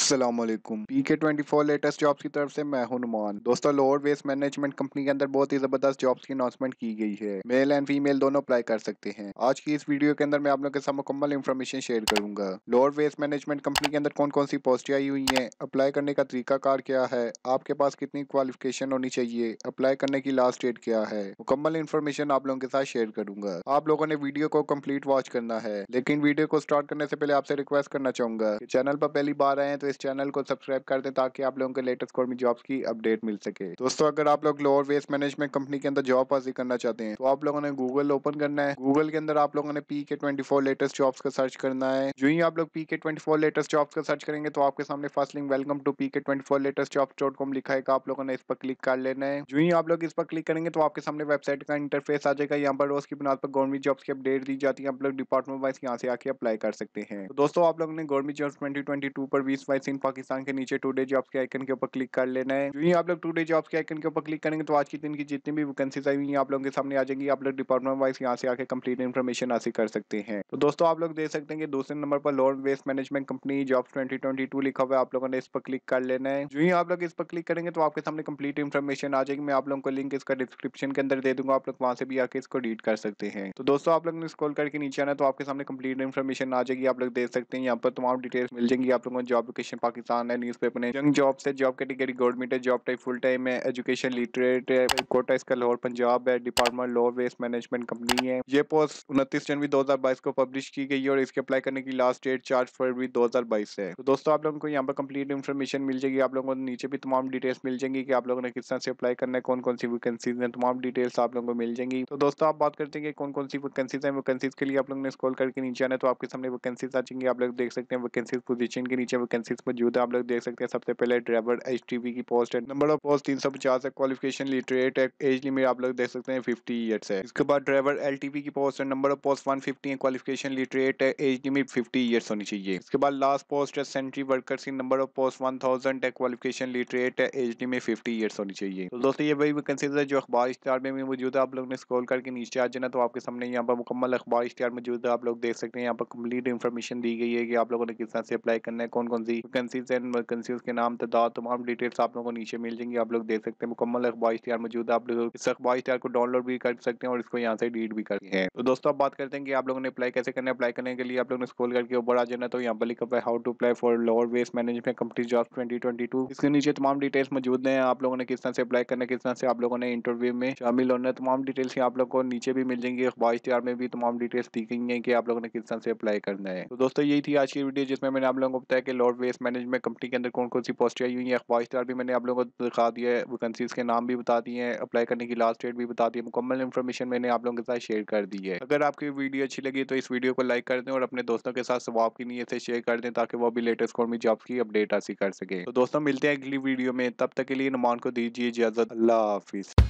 Aslam P K twenty four latest jobs की तरफ से मैं हूं नुमान दोस्तों लोअर वेस्ट मैनेजमेंट कंपनी के अंदर बहुत ही जबरदस्त जॉब्स की अनाउंसमेंट की गई है मेल एंड फीमेल दोनों अप्लाई कर सकते हैं आज की इस वीडियो के अंदर मैं आप लोगों के साथ मुकम्मल इन्फॉर्मेशन शेयर करूंगा लोअर वेस्ट मैनेजमेंट कंपनी के अंदर कौन कौन सी पोस्टें आई हुई है अप्लाई करने का तरीकाकार क्या है आपके पास कितनी क्वालिफिकेशन होनी चाहिए अप्लाई करने की लास्ट डेट क्या है मुकम्मल इन्फॉर्मेशन आप लोगों के साथ शेयर करूंगा आप लोगों ने वीडियो को कम्प्लीट वॉच करना है लेकिन वीडियो को स्टार्ट करने से पहले आपसे रिक्वेस्ट करना चाहूंगा चैनल पर पहली बार आए हैं तो तो इस चैनल को सब्सक्राइब कर दें ताकि आप लोगों के लेटेस्ट गवर्नमेंट जॉब की अपडेट मिल सके दोस्तों अगर आप लोग लोअर वेस्ट मैनेजमेंट कंपनी के अंदर जॉब हासिल करना चाहते हैं तो आप लोगों ने गूगल ओपन करना है गूगल के अंदर आप लोगों ने P K twenty four latest job का सर्च करना है जो ही आप लोग P K twenty four latest job का सर्च करेंगे तो आपके सामने first link welcome to P K twenty four latest job dot com लिखा है आप लोगों ने इस पर क्लिक कर लेना है जो ही आप लोग इस पर क्लिक करेंगे तो आपके सामने वेबसाइट का इंटरफेस आ जाएगा यहाँ पर रोज की बुनियाद पर गवर्नमेंट जॉब की अपडेट दी जाती है आप लोग डिपार्टमेंट वाइज यहाँ से आके अप्लाई कर सकते हैं तो दोस्तों आप लोगों ने गवर्नमेंट जॉब ट्वेंटी पर बीस वाइज इन पाकिस्तान के नीचे टुडे जॉब्स के आइकन के ऊपर क्लिक कर लेना है जो ही आप लोग टुडे जॉब्स के आइकन के ऊपर क्लिक करेंगे तो आज के दिन की जितनी भी वैकेंसीज आई हुई आप लोगों के सामने आ जाएंगी आप लोग डिपार्टमेंट वाइज यहाँ से आके कंप्लीट इन्फॉर्मेशन हासिल कर सकते हैं तो दोस्तों आप लोग देख सकते हैं कि दूसरे नंबर पर Lahore waste management company job twenty लिखा हुआ है आप लोगों ने इस पर क्लिक कर लेना है जो ही आप लोग इस पर क्लिक करेंगे तो आपके सामने कंप्लीट इन्फॉर्मेशन आ जाएगी मैं आप लोगों को लिंक इसका डिस्क्रिप्शन के अंदर दे दूंगा आप लोग वहाँ से भी आके इसको डीट कर सकते हैं तो दोस्तों आप लोग ने स्कॉल करके नीचे आना तो आपके सामने कंप्लीट इन्फॉर्मेशन आ जाएगी आप लोग देख सकते हैं यहाँ पर तमाम डिटेल्स मिल जाएंगी आप लोगों को जॉब एजुकेशन पाकिस्तान है न्यूज़ पेपर ने यंग जॉब से जॉब कैटेगरी गवर्नमेंट है जॉब टाइप फुल टाइम है एजुकेशन लिटरेट है कोटा इसका लाहौर पंजाब है department Lahore waste management company है ये पोस्ट उनतीस जनवरी दो को पब्लिश की गई और इसके अप्लाई करने की लास्ट डेट चार फरवरी दो है तो दोस्तों आप लोगों को यहाँ पर कंप्लीट इन्फॉर्मेशन मिल जाएगी आप लोगों को नीचे भी तमाम डिटेल्स मिल जाएंगी कि आप लोगों ने किस तरह से अप्लाई करना है कौन कौन सी वैकेंसीज है तमाम डिटेल्स आप लोगों को मिल जाएंगी तो दोस्तों आप बात करते हैं कि कौन कौन सी वैकेंसीज है वैकेंसीज के लिए आप लोगों ने स्कॉल करके नीचे आना तो आपके सामने वैकेंसीज आ जाएंगे आप लोग देख सकते हैं वैकेंसीज पोजीशन के नीचे वैकेंसी वैकेंसीज मौजूद है आप लोग देख सकते हैं सबसे पहले ड्राइवर एच की पोस्ट है नंबर ऑफ पोस्ट तीन सौ पचास है क्वालिफिकेशन लिटरेट है एज लिमिट आप लोग देख सकते हैं फिफ्टी ईयर्स है इसके बाद ड्राइवर एल की पोस्ट है number of post one fifty है क्वालिफिकेशन लिटरेट है एज लिमिट फिफ्टी ईयर्स होनी चाहिए इसके बाद लास्ट पोस्ट है सेंट्री वर्कर्स की number of post one thousand है क्वालिफिकेशन लिटरेट है एज लिमिट फिफ्टी ईयर्स होनी चाहिए तो दोस्तों ये वही वैकेंसीज है जो अखबार इश्तार में भी मौजूद है आप लोग ने स्क्रॉल करके नीचे आ जाना तो आपके सामने यहाँ पर मुकम्मल अखबार इश्तार मौजूद है आप लोग देख सकते हैं यहाँ पर कंप्लीट इन्फॉर्मेशन दी गई है कि आप लोगों ने किस तरह से अप्लाई करना है कौन कौन सी वैकेंसीज एंड वैकेंसीज के नाम तदाद तमाम डिटेल्स आप लोगों को नीचे मिल जाएंगी आप लोग देख सकते हैं मुकम्मल अखबार इश्तियार मौजूद है आप लोग इस अखबार इश्तियार को डाउनलोड भी कर सकते हैं और इसको यहाँ से रीड भी करते हैं तो दोस्तों आप बात करते हैं कि आप लोगों ने अप्लाई कैसे करना है अप्लाई करने के लिए आप लोगों ने स्कूल करके ऊपर आ जाना तो यहाँ पर लिखा हुआ है how to apply for Lahore waste management company job twenty इसके नीचे तमाम डिटेल्स मौजूद है आप लोगों ने किस तरह से अप्लाई करना किस तरह से आप लोगों ने इंटरव्यू में शामिल होना है तमाम डिटेल्स आप लोग को नीचे भी मिल जाएंगी अखबार इश्तियार में भी तमाम डिटेल्स दी गई है कि आप लोगों ने किस तरह से अप्लाई करना है तो दोस्तों यही थी आज की वीडियो जिसमें मैंने आप लोगों को बताया कि लॉर्ड वेस्ट मैनेजमेंट कंपनी के अंदर कौन कौन सी पोस्ट आई हुई हैं अखबार इश्तार भी मैंने आप लोगों को दिखा दिया है वैकेंसीज के नाम भी बता दिए हैं अप्लाई करने की लास्ट डेट भी बता दी है मुकम्मल इन्फॉर्मेशन मैंने आप लोगों के साथ शेयर कर दी है अगर आपकी वीडियो अच्छी लगी तो इस वीडियो को लाइक कर दें और अपने दोस्तों के साथ स्वाब की नीयत से शेयर कर दें ताकि वो भी लेटेस्ट कौन भी की अपडेट हासिल कर सके तो दोस्तों मिलते हैं अगली वीडियो में तब तक के लिए नुमान को दीजिए इजाजत अल्लाह हाफिज़